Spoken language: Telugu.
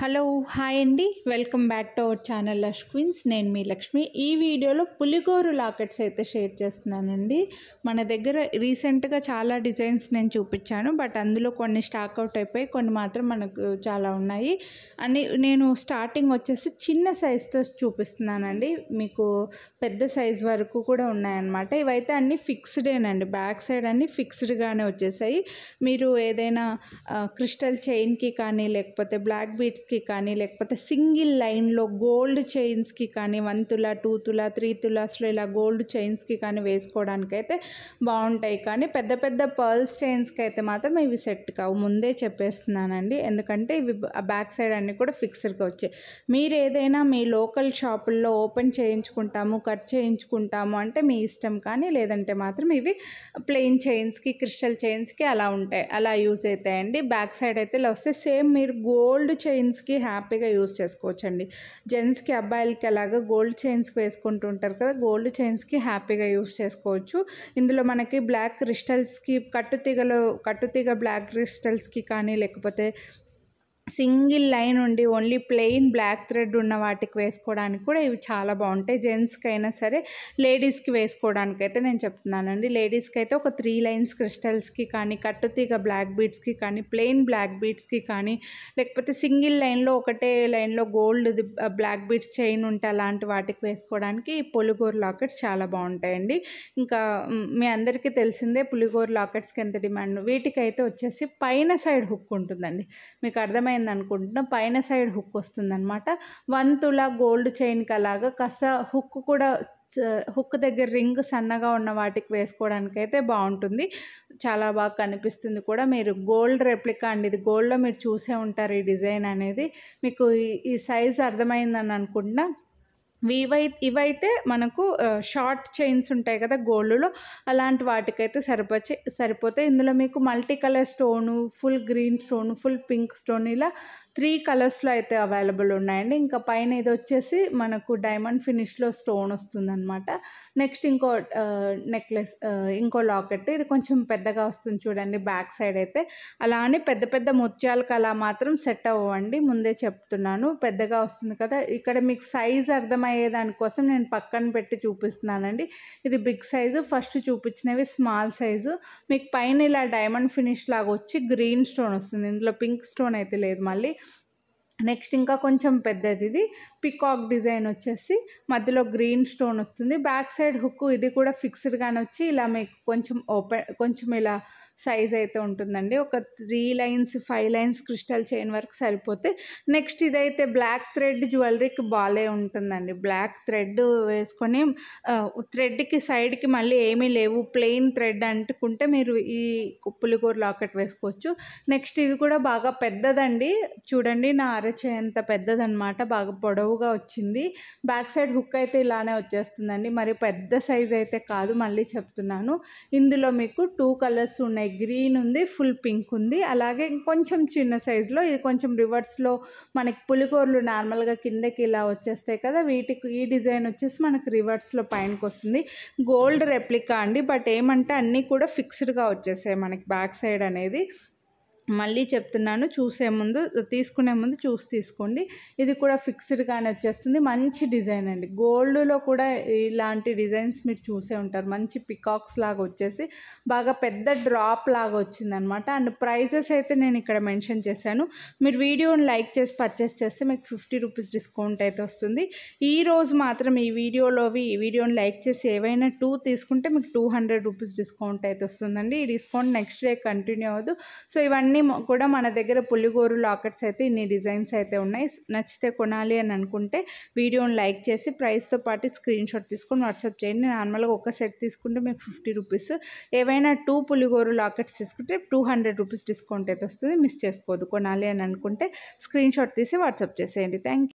హలో హాయ్ అండి welcome back to our channel lush queens నేను మీ లక్ష్మి ఈ వీడియోలో పులిగోరు లాకెట్స్ అయితే షేర్ చేస్తున్నానండి మన దగ్గర రీసెంట్గా చాలా డిజైన్స్ నేను చూపించాను బట్ అందులో కొన్ని స్టాక్ అవుట్ అయిపోయి కొన్ని మాత్రం మనకు చాలా ఉన్నాయి అని నేను స్టార్టింగ్ వచ్చేసి చిన్న సైజుతో చూపిస్తున్నానండి మీకు పెద్ద సైజ్ వరకు కూడా ఉన్నాయన్నమాట ఇవైతే అన్నీ ఫిక్స్డేనండి బ్యాక్ సైడ్ అన్నీ ఫిక్స్డ్గానే వచ్చేసాయి మీరు ఏదైనా క్రిస్టల్ చైన్కి కానీ లేకపోతే బ్లాక్ బీట్స్ జ్యువెలరీస్కి కానీ లేకపోతే సింగిల్ లైన్లో గోల్డ్ చైన్స్కి కానీ వన్ తులా టూ తులా త్రీ తులాస్లో ఇలా గోల్డ్ చైన్స్కి కానీ వేసుకోవడానికైతే బాగుంటాయి కానీ పెద్ద పెద్ద పర్ల్స్ చైన్స్కి అయితే మాత్రం ఇవి సెట్ కావు ముందే చెప్పేస్తున్నానండి ఎందుకంటే ఇవి బ్యాక్ సైడ్ అన్నీ కూడా ఫిక్స్డ్గా వచ్చాయి మీరు ఏదైనా మీ లోకల్ షాపుల్లో ఓపెన్ చేయించుకుంటాము కట్ చేయించుకుంటాము అంటే మీ ఇష్టం కానీ లేదంటే మాత్రం ఇవి ప్లెయిన్ చైన్స్కి క్రిస్టల్ చైన్స్కి అలా ఉంటాయి అలా యూజ్ అవుతాయండి బ్యాక్ సైడ్ అయితే ఇలా వస్తే సేమ్ మీరు గోల్డ్ చైన్స్ చైన్స్కి హ్యాపీగా యూస్ చేసుకోవచ్చండి జెంట్స్కి అబ్బాయిలకి అలాగా గోల్డ్ చైన్స్కి వేసుకుంటూ ఉంటారు కదా గోల్డ్ చైన్స్కి హ్యాపీగా యూస్ చేసుకోవచ్చు ఇందులో మనకి బ్లాక్ క్రిస్టల్స్కి కట్టుతీగలో కట్టుతీగ బ్లాక్ క్రిస్టల్స్కి కానీ లేకపోతే సింగిల్ లైన్ ఉండి ఓన్లీ ప్లెయిన్ బ్లాక్ థ్రెడ్ ఉన్న వాటికి వేసుకోవడానికి కూడా ఇవి చాలా బాగుంటాయి జెంట్స్కి అయినా సరే లేడీస్కి వేసుకోవడానికి అయితే నేను చెప్తున్నానండి లేడీస్కి అయితే ఒక త్రీ లైన్స్ క్రిస్టల్స్కి కానీ కట్టుతీగ బ్లాక్ బీడ్స్కి కానీ ప్లెయిన్ బ్లాక్ బీడ్స్కి కానీ లేకపోతే సింగిల్ లైన్లో ఒకటే లైన్లో గోల్డ్ బ్లాక్ బీడ్స్ చైన్ ఉంటే అలాంటి వాటికి వేసుకోవడానికి ఈ పులిగోరు లాకెట్స్ చాలా బాగుంటాయండి ఇంకా మీ అందరికీ తెలిసిందే పులిగోర్ లాకెట్స్కి ఎంత డిమాండ్ వీటికైతే వచ్చేసి పైన సైడ్ హుక్ ఉంటుందండి మీకు అర్థమైంది అయింది అనుకుంటున్నా పైన సైడ్ హుక్ వస్తుందనమాట వన్ తులా గోల్డ్ చైన్కి అలాగా కస హుక్ కూడా హుక్ దగ్గర రింగ్ సన్నగా ఉన్న వాటికి వేసుకోవడానికి అయితే బాగుంటుంది చాలా బాగా కనిపిస్తుంది కూడా మీరు గోల్డ్ రెప్లికా అండి ఇది గోల్డ్లో మీరు చూసే ఉంటారు ఈ డిజైన్ అనేది మీకు ఈ సైజ్ అర్థమైందని అనుకుంటున్నా ఇవై ఇవైతే మనకు షార్ట్ చైన్స్ ఉంటాయి కదా గోల్డ్లో అలాంటి వాటికైతే సరిపోచే సరిపోతాయి ఇందులో మీకు multi colour stone full green stone full pink stone ఇలా త్రీ కలర్స్లో అయితే అవైలబుల్ ఉన్నాయండి ఇంకా పైన ఇది వచ్చేసి మనకు డైమండ్ ఫినిష్లో స్టోన్ వస్తుందన్నమాట నెక్స్ట్ ఇంకో నెక్లెస్ ఇంకో లాకెట్ ఇది కొంచెం పెద్దగా వస్తుంది చూడండి బ్యాక్ సైడ్ అయితే అలా అని పెద్ద పెద్ద ముత్యాలకు అలా మాత్రం సెట్ అవ్వండి ముందే చెప్తున్నాను పెద్దగా వస్తుంది కదా ఇక్కడ మీకు సైజ్ కోసం నేను పక్కన పెట్టి చూపిస్తున్నానండి ఇది బిగ్ సైజు ఫస్ట్ చూపించినవి స్మాల్ సైజు మీకు పైన ఇలా డైమండ్ ఫినిష్ లాగా వచ్చి గ్రీన్ స్టోన్ వస్తుంది ఇందులో పింక్ స్టోన్ అయితే లేదు మళ్ళీ నెక్స్ట్ ఇంకా కొంచెం పెద్దది ఇది పికాక్ డిజైన్ వచ్చేసి మధ్యలో గ్రీన్ స్టోన్ వస్తుంది బ్యాక్ సైడ్ హుక్ ఇది కూడా ఫిక్స్డ్గానే వచ్చి ఇలా మీకు కొంచెం ఓపెన్ కొంచెం ఇలా సైజ్ అయితే ఉంటుందండి ఒక three lines five lines crystal chain వరకు సరిపోతే నెక్స్ట్ ఇదైతే బ్లాక్ థ్రెడ్ జ్యువెలరీకి బాలే ఉంటుందండి బ్లాక్ థ్రెడ్ వేసుకొని థ్రెడ్కి సైడ్కి మళ్ళీ ఏమీ లేవు ప్లెయిన్ థ్రెడ్ అంటుకుంటే మీరు ఈ పులిగూర లాకెట్ వేసుకోవచ్చు నెక్స్ట్ ఇది కూడా బాగా పెద్దదండి చూడండి నా అరచే అంత పెద్దదనమాట బాగా పొడవుగా వచ్చింది బ్యాక్ సైడ్ హుక్ అయితే ఇలానే వచ్చేస్తుందండి మరి పెద్ద సైజ్ అయితే కాదు మళ్ళీ చెప్తున్నాను ఇందులో మీకు టూ కలర్స్ ఉన్నాయి గ్రీన్ ఉంది ఫుల్ పింక్ ఉంది అలాగే ఇంకొంచెం చిన్న సైజులో ఇది కొంచెం రివర్స్లో మనకి పులికూరలు నార్మల్గా కిందకి ఇలా వచ్చేస్తాయి కదా వీటికి ఈ డిజైన్ వచ్చేసి మనకు రివర్స్లో పైనకి వస్తుంది గోల్డ్ రెప్లికా అండి బట్ ఏమంటే అన్నీ కూడా ఫిక్స్డ్గా వచ్చేసాయి మనకి బ్యాక్ సైడ్ అనేది మళ్ళీ చెప్తున్నాను చూసే ముందు తీసుకునే ముందు చూసి తీసుకోండి ఇది కూడా ఫిక్స్డ్గానే వచ్చేస్తుంది మంచి డిజైన్ అండి గోల్డ్లో కూడా ఇలాంటి డిజైన్స్ మీరు చూసే ఉంటారు మంచి పికాక్స్ లాగా వచ్చేసి బాగా పెద్ద డ్రాప్ లాగా వచ్చిందనమాట అండ్ ప్రైజెస్ అయితే నేను ఇక్కడ మెన్షన్ చేశాను మీరు వీడియోని లైక్ చేసి పర్చేస్ చేస్తే మీకు ఫిఫ్టీ రూపీస్ డిస్కౌంట్ అయితే వస్తుంది ఈ రోజు మాత్రం ఈ వీడియోలోవి ఈ వీడియోని లైక్ చేసి ఏవైనా టూ తీసుకుంటే మీకు టూ హండ్రెడ్ రూపీస్ డిస్కౌంట్ అయితే వస్తుందండి ఈ డిస్కౌంట్ నెక్స్ట్ డే కంటిన్యూ అవ్వదు సో ఇవన్నీ ఇవన్నీ కూడా మన దగ్గర పులిగోరు లాకెట్స్ అయితే ఇన్ని డిజైన్స్ అయితే ఉన్నాయి నచ్చితే కొనాలి అని అనుకుంటే వీడియోని లైక్ చేసి ప్రైస్తో పాటు స్క్రీన్ షాట్ తీసుకొని వాట్సాప్ చేయండి నార్మల్గా ఒక సెట్ తీసుకుంటే మీకు ఫిఫ్టీ రూపీస్ ఏవైనా టూ పులిగోరు లాకెట్స్ తీసుకుంటే టూ హండ్రెడ్ రూపీస్ డిస్కౌంట్ అయితే వస్తుంది మిస్ చేసుకోవద్దు కొనాలి అని అనుకుంటే స్క్రీన్ షాట్ తీసి వాట్సాప్ చేసేయండి థ్యాంక్